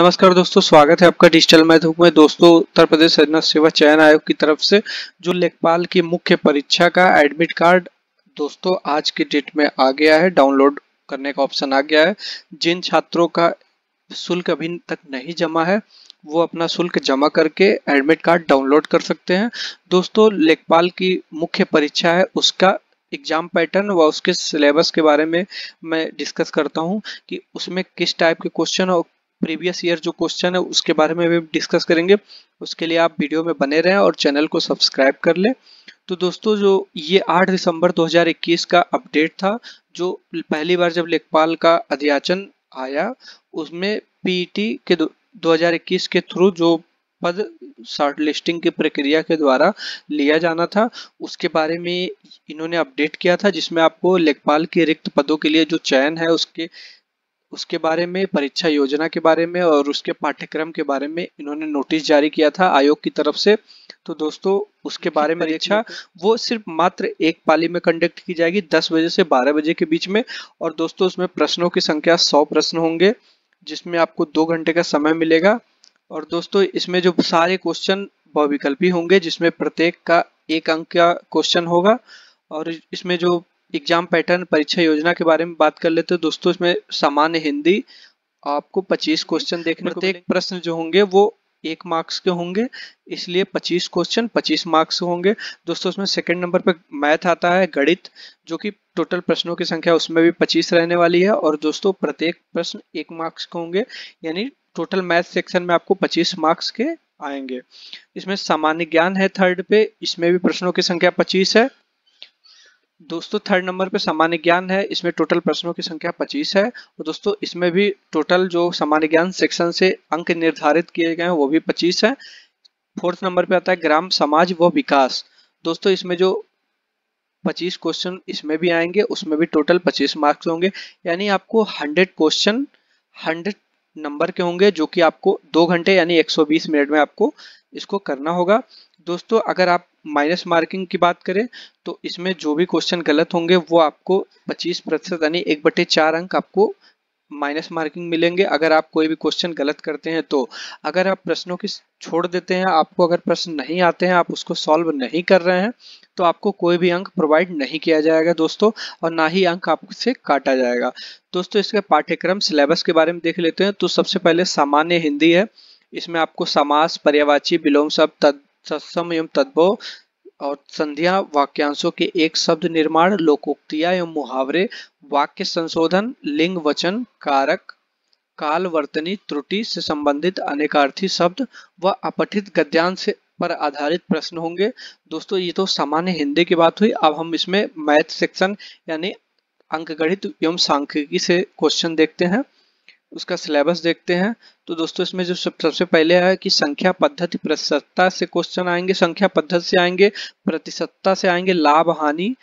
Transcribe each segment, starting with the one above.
नमस्कार दोस्तों स्वागत है आपका डिजिटल मैथ बुक में दोस्तों उत्तर प्रदेश सेवा चयन आयोग की तरफ से जो लेखपाल की मुख्य परीक्षा का एडमिट कार्ड दोस्तों आज की डेट में आ गया है डाउनलोड करने का ऑप्शन आ गया है जिन छात्रों का शुल्क अभी तक नहीं जमा है वो अपना शुल्क जमा करके एडमिट कार्ड डाउनलोड कर सकते हैं दोस्तों लेखपाल की मुख्य परीक्षा है उसका एग्जाम पैटर्न व उसके सिलेबस के बारे में मैं डिस्कस करता हूं कि उसमें किस टाइप के क्वेश्चन और प्रीवियस ईयर जो क्वेश्चन है उसके बारे में भी डिस्कस करेंगे उसके लिए आप वीडियो में बने रहें और चैनल को सब्सक्राइब कर लें तो दोस्तों जो ये 8 दिसंबर 2021 का अपडेट था जो पहली बार जब लेखपाल का अध्याचन आया उसमें पीटी e के 2021 के थ्रू जो पद शॉर्ट लिस्टिंग की प्रक्रिया के द्वारा लिया जाना था उसके बारे में इन्होंने अपडेट किया था जिसमें आपको लेखपाल के रिक्त पदों के लिए जो चयन है उसके उसके बारे में परीक्षा योजना के बारे में और उसके पाठ्यक्रम के बारे में इन्होंने नोटिस जारी किया था आयोग की तरफ से तो दोस्तों उसके बारे में परीक्षा वो सिर्फ मात्र एक पाली में कंडक्ट की जाएगी 10 बजे से 12 बजे के बीच में और दोस्तों उसमें प्रश्नों की संख्या 100 प्रश्न होंगे जिसमें आपको दो घंटे का समय मिलेगा और दोस्तों इसमें जो सारे क्वेश्चन बहुविकल्पी होंगे जिसमें प्रत्येक का एक अंक का क्वेश्चन होगा और इसमें जो एग्जाम पैटर्न परीक्षा योजना के बारे में बात कर लेते हैं दोस्तों इसमें सामान्य हिंदी आपको 25 क्वेश्चन देखने प्रत्येक प्रश्न जो होंगे वो एक मार्क्स के होंगे इसलिए 25 क्वेश्चन 25 मार्क्स होंगे दोस्तों इसमें सेकंड नंबर पर मैथ आता है गणित जो कि टोटल प्रश्नों की संख्या उसमें भी 25 रहने वाली है और दोस्तों प्रत्येक प्रश्न एक मार्क्स के होंगे यानी टोटल मैथ सेक्शन में आपको 25 मार्क्स के आएंगे इसमें सामान्य ज्ञान है थर्ड पे इसमें भी प्रश्नों की संख्या पच्चीस है दोस्तों थर्ड नंबर पे सामान्य ज्ञान है इसमें टोटल प्रश्नों की संख्या 25 है और दोस्तों इसमें भी टोटल जो सामान्य ज्ञान सेक्शन से अंक निर्धारित किए गए हैं वो भी 25 है फोर्थ नंबर पे आता है ग्राम समाज व विकास दोस्तों इसमें जो 25 क्वेश्चन इसमें भी आएंगे उसमें भी टोटल 25 मार्क्स होंगे यानी आपको हंड्रेड क्वेश्चन हंड्रेड नंबर के होंगे जो कि आपको दो घंटे यानी एक मिनट में आपको इसको करना होगा दोस्तों अगर आप माइनस मार्किंग की बात करें तो इसमें जो भी क्वेश्चन गलत होंगे वो आपको 25 प्रतिशत यानी एक बटे चार अंक आपको माइनस मार्किंग मिलेंगे अगर आप कोई भी क्वेश्चन गलत करते हैं तो अगर आप प्रश्नों की छोड़ देते हैं आपको अगर प्रश्न नहीं आते हैं आप उसको सॉल्व नहीं कर रहे हैं तो आपको कोई भी अंक प्रोवाइड नहीं किया जाएगा दोस्तों और ना ही अंक आपसे काटा जाएगा दोस्तों इसके पाठ्यक्रम सिलेबस के बारे में देख लेते हैं तो सबसे पहले सामान्य हिंदी है इसमें आपको समास पर्यावाची विलोम शब्द तत्सम तद्भव और संध्या वाक्यांशों के एक शब्द निर्माण लोकोक्तियां एवं मुहावरे वाक्य संशोधन लिंग वचन कारक काल वर्तनी त्रुटि से संबंधित अनेकार्थी शब्द व अपठित गद्यांश पर आधारित प्रश्न होंगे दोस्तों ये तो सामान्य हिंदी की बात हुई अब हम इसमें मैथ सेक्शन यानी अंकगणित एवं सांख्यिकी से क्वेश्चन देखते हैं उसका सिलेबस देखते हैं तो दोस्तों इसमें जो सबसे पहले है कि संख्या पद्धति प्रतिशतता से क्वेश्चन आएंगे संख्या पद्धति से आएंगे प्रतिशतता से आएंगे लाभ हानि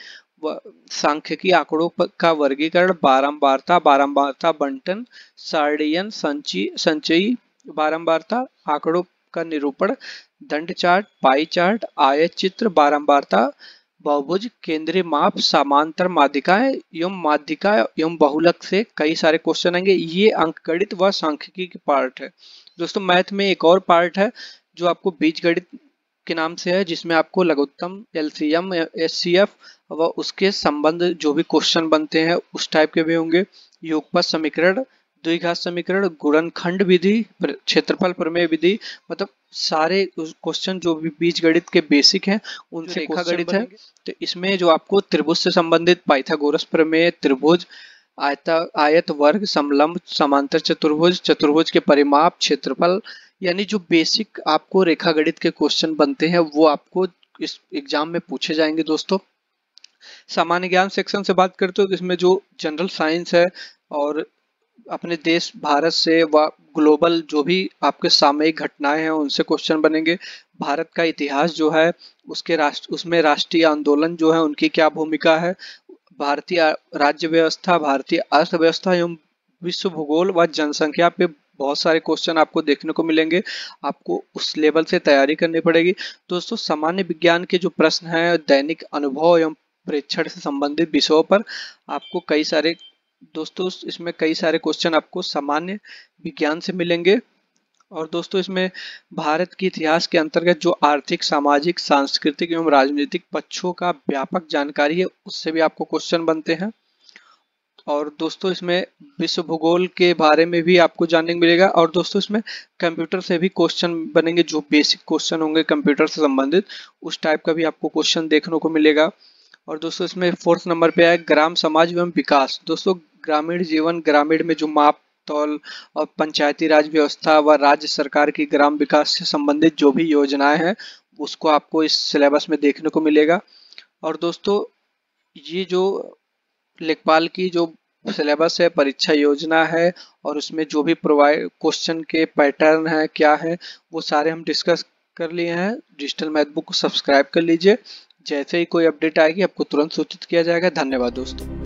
सांख्यिकी आंकड़ों का वर्गीकरण बारंबारता बारंबारता बंटन सार्डियन संची संचयी बारंबारता आंकड़ों का निरूपण दंड चार्ट पाई चार्ट आयत चित्र बारंबारता बहुभुज केंद्रीय माप समांतर माध्यिका एवं माध्यिका एवं बहुलक से कई सारे क्वेश्चन आएंगे ये अंकगणित व सांख्यिकी के पार्ट है दोस्तों मैथ में एक और पार्ट है जो आपको बीज गणित के नाम से है जिसमें आपको लघुत्तम एलसीएम एससीएफ व उसके संबंध जो भी क्वेश्चन बनते हैं उस टाइप के भी होंगे योगपत समीकरण द्विघात समीकरण गुणनखंड विधि क्षेत्रफल प्रमेय विधि मतलब सारे क्वेश्चन जो भी बीज गणित के बेसिक हैं उनसे रेखा गणित है तो इसमें जो आपको त्रिभुज से संबंधित पाइथागोरस प्रमेय त्रिभुज आयता आयत वर्ग समलंब समांतर चतुर्भुज चतुर्भुज के परिमाप क्षेत्रफल यानी जो बेसिक आपको रेखा गणित के क्वेश्चन बनते हैं वो आपको इस एग्जाम में पूछे जाएंगे दोस्तों सामान्य ज्ञान सेक्शन से बात करते हो तो इसमें जो जनरल साइंस है और अपने देश भारत से व ग्लोबल जो भी आपके सामयिक घटनाएं हैं उनसे क्वेश्चन बनेंगे भारत का इतिहास जो है उसके राष्ट्र उसमें राष्ट्रीय आंदोलन जो है उनकी क्या भूमिका है भारतीय राज्य व्यवस्था भारतीय अर्थव्यवस्था एवं विश्व भूगोल व जनसंख्या पे बहुत सारे क्वेश्चन आपको देखने को मिलेंगे आपको उस लेवल से तैयारी करनी पड़ेगी दोस्तों सामान्य विज्ञान के जो प्रश्न हैं दैनिक अनुभव एवं प्रेक्षण से संबंधित विषयों पर आपको कई सारे दोस्तों इसमें कई सारे क्वेश्चन आपको सामान्य विज्ञान से मिलेंगे और दोस्तों इसमें भारत के इतिहास के अंतर्गत जो आर्थिक सामाजिक सांस्कृतिक एवं राजनीतिक पक्षों का व्यापक जानकारी है उससे भी आपको क्वेश्चन बनते हैं और दोस्तों इसमें विश्व भूगोल के बारे में भी आपको जानने को मिलेगा और दोस्तों इसमें कंप्यूटर से भी क्वेश्चन बनेंगे जो बेसिक क्वेश्चन होंगे कंप्यूटर से संबंधित उस टाइप का भी आपको क्वेश्चन देखने को मिलेगा और दोस्तों इसमें फोर्थ नंबर पे आया ग्राम समाज एवं विकास दोस्तों ग्रामीण जीवन ग्रामीण में जो माप तौल और पंचायती राज व्यवस्था व राज्य सरकार की ग्राम विकास से संबंधित जो भी योजनाएं हैं उसको आपको इस सिलेबस में देखने को मिलेगा और दोस्तों ये जो लेखपाल की जो सिलेबस है परीक्षा योजना है और उसमें जो भी प्रोवाइड क्वेश्चन के पैटर्न है क्या है वो सारे हम डिस्कस कर लिए हैं डिजिटल मैथ बुक को सब्सक्राइब कर लीजिए जैसे ही कोई अपडेट आएगी आपको तुरंत सूचित किया जाएगा धन्यवाद दोस्तों